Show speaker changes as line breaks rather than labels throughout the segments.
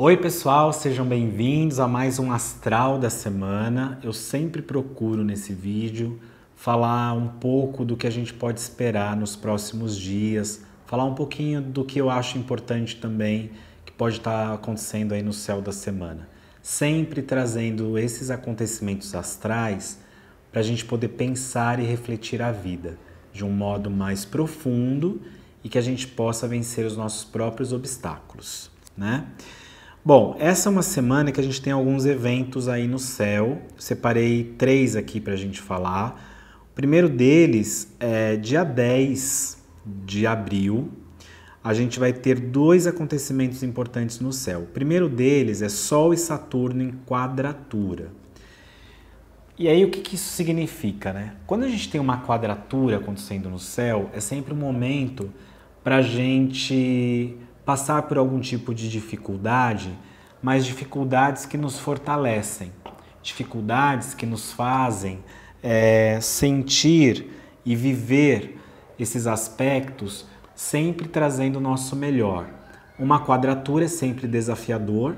Oi, pessoal, sejam bem-vindos a mais um Astral da Semana. Eu sempre procuro nesse vídeo falar um pouco do que a gente pode esperar nos próximos dias, falar um pouquinho do que eu acho importante também que pode estar acontecendo aí no céu da semana. Sempre trazendo esses acontecimentos astrais para a gente poder pensar e refletir a vida de um modo mais profundo e que a gente possa vencer os nossos próprios obstáculos, né? Bom, essa é uma semana que a gente tem alguns eventos aí no céu. Eu separei três aqui para a gente falar. O primeiro deles é dia 10 de abril. A gente vai ter dois acontecimentos importantes no céu. O primeiro deles é Sol e Saturno em quadratura. E aí, o que, que isso significa, né? Quando a gente tem uma quadratura acontecendo no céu, é sempre um momento para a gente passar por algum tipo de dificuldade, mas dificuldades que nos fortalecem, dificuldades que nos fazem é, sentir e viver esses aspectos sempre trazendo o nosso melhor. Uma quadratura é sempre desafiador,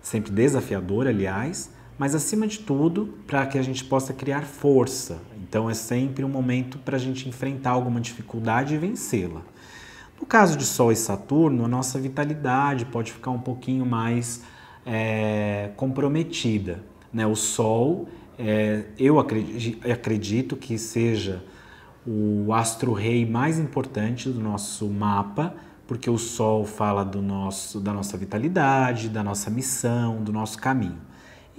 sempre desafiador, aliás, mas acima de tudo, para que a gente possa criar força. Então é sempre um momento para a gente enfrentar alguma dificuldade e vencê-la. No caso de Sol e Saturno, a nossa vitalidade pode ficar um pouquinho mais é, comprometida. Né? O Sol, é, eu acredito que seja o astro-rei mais importante do nosso mapa, porque o Sol fala do nosso, da nossa vitalidade, da nossa missão, do nosso caminho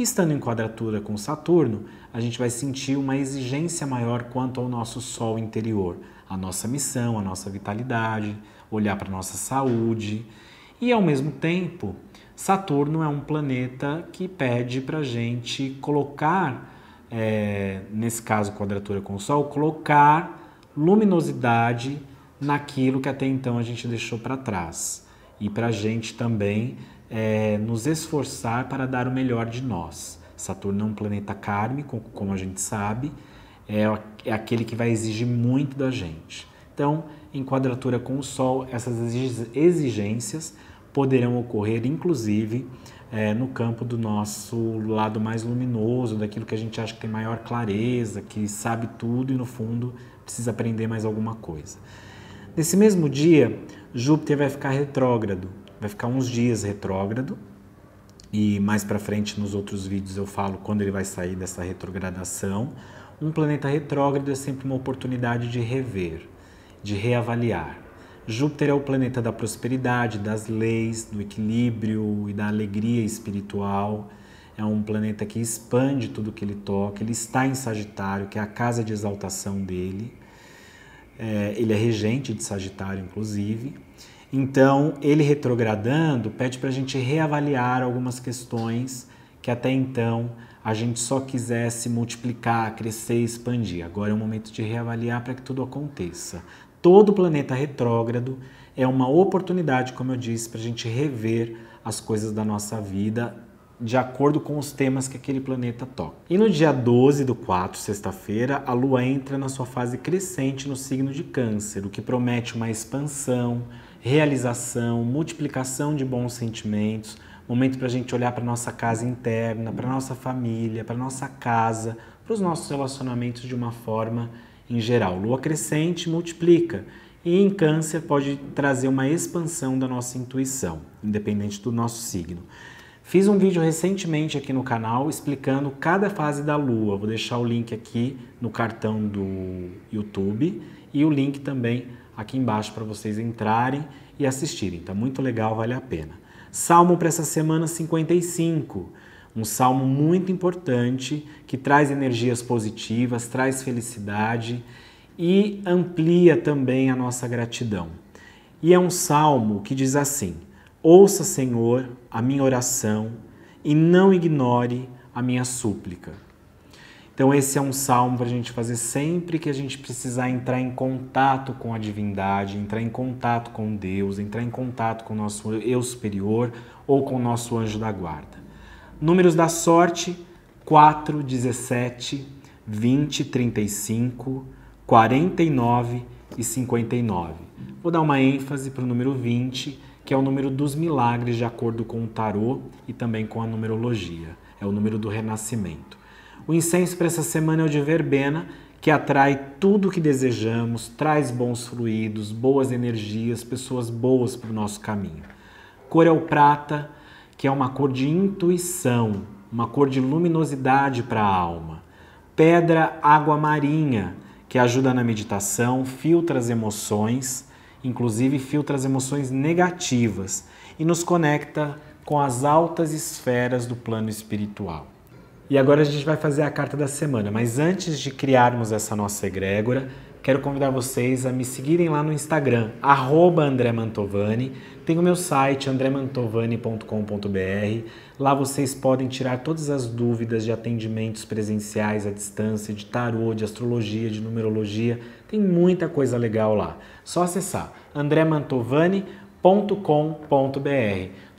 estando em quadratura com Saturno, a gente vai sentir uma exigência maior quanto ao nosso sol interior, a nossa missão, a nossa vitalidade, olhar para a nossa saúde. E ao mesmo tempo, Saturno é um planeta que pede para a gente colocar, é, nesse caso, quadratura com o Sol, colocar luminosidade naquilo que até então a gente deixou para trás. E para a gente também é, nos esforçar para dar o melhor de nós. Saturno é um planeta kármico, como a gente sabe, é, é aquele que vai exigir muito da gente. Então, em quadratura com o Sol, essas exigências poderão ocorrer, inclusive, é, no campo do nosso lado mais luminoso, daquilo que a gente acha que tem maior clareza, que sabe tudo e, no fundo, precisa aprender mais alguma coisa. Nesse mesmo dia, Júpiter vai ficar retrógrado, vai ficar uns dias retrógrado. E mais para frente nos outros vídeos eu falo quando ele vai sair dessa retrogradação. Um planeta retrógrado é sempre uma oportunidade de rever, de reavaliar. Júpiter é o planeta da prosperidade, das leis, do equilíbrio e da alegria espiritual. É um planeta que expande tudo que ele toca. Ele está em Sagitário, que é a casa de exaltação dele. É, ele é regente de Sagitário, inclusive. Então, ele retrogradando pede para a gente reavaliar algumas questões que até então a gente só quisesse multiplicar, crescer, expandir. Agora é o momento de reavaliar para que tudo aconteça. Todo planeta retrógrado é uma oportunidade, como eu disse, para a gente rever as coisas da nossa vida de acordo com os temas que aquele planeta toca. E no dia 12 do 4, sexta-feira, a Lua entra na sua fase crescente no signo de Câncer, o que promete uma expansão, realização, multiplicação de bons sentimentos, momento para a gente olhar para nossa casa interna, para nossa família, para nossa casa, para os nossos relacionamentos de uma forma em geral. Lua crescente multiplica e em Câncer pode trazer uma expansão da nossa intuição, independente do nosso signo. Fiz um vídeo recentemente aqui no canal explicando cada fase da lua. Vou deixar o link aqui no cartão do YouTube e o link também aqui embaixo para vocês entrarem e assistirem. Está muito legal, vale a pena. Salmo para essa semana 55. Um salmo muito importante que traz energias positivas, traz felicidade e amplia também a nossa gratidão. E é um salmo que diz assim: Ouça, Senhor, a minha oração e não ignore a minha súplica. Então, esse é um salmo para a gente fazer sempre que a gente precisar entrar em contato com a divindade, entrar em contato com Deus, entrar em contato com o nosso eu superior ou com o nosso anjo da guarda. Números da sorte: 4, 17, 20, 35, 49 e 59. Vou dar uma ênfase para o número 20 que é o número dos milagres de acordo com o tarô e também com a numerologia. É o número do renascimento. O incenso para essa semana é o de verbena, que atrai tudo o que desejamos, traz bons fluidos, boas energias, pessoas boas para o nosso caminho. Cor é o prata, que é uma cor de intuição, uma cor de luminosidade para a alma. Pedra, água marinha, que ajuda na meditação, filtra as emoções inclusive filtra as emoções negativas e nos conecta com as altas esferas do plano espiritual. E agora a gente vai fazer a carta da semana, mas antes de criarmos essa nossa egrégora, quero convidar vocês a me seguirem lá no Instagram, @andremantovani. Tem o meu site, andremantovani.com.br. Lá vocês podem tirar todas as dúvidas de atendimentos presenciais à distância, de tarô, de astrologia, de numerologia. Tem muita coisa legal lá. Só acessar andremantovani.com.br.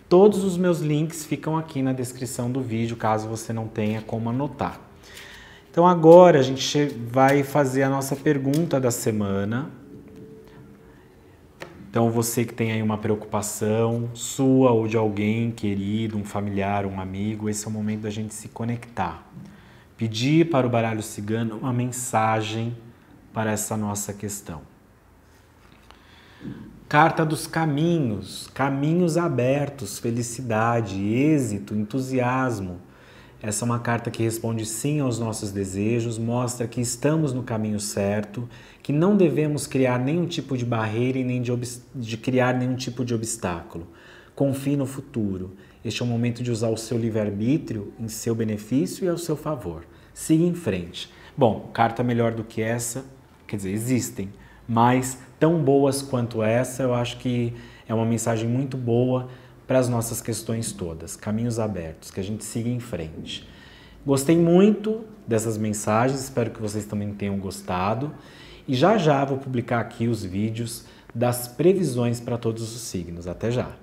Todos os meus links ficam aqui na descrição do vídeo, caso você não tenha como anotar. Então agora a gente vai fazer a nossa pergunta da semana. Então você que tem aí uma preocupação sua ou de alguém querido, um familiar, um amigo, esse é o momento da gente se conectar. Pedir para o baralho cigano uma mensagem para essa nossa questão. Carta dos caminhos, caminhos abertos, felicidade, êxito, entusiasmo essa é uma carta que responde sim aos nossos desejos, mostra que estamos no caminho certo, que não devemos criar nenhum tipo de barreira e nem de, de criar nenhum tipo de obstáculo. Confie no futuro. Este é o momento de usar o seu livre-arbítrio em seu benefício e ao seu favor. Siga em frente. Bom, carta melhor do que essa, quer dizer, existem, mas tão boas quanto essa, eu acho que é uma mensagem muito boa para as nossas questões todas, caminhos abertos, que a gente siga em frente. Gostei muito dessas mensagens, espero que vocês também tenham gostado. E já já vou publicar aqui os vídeos das previsões para todos os signos. Até já!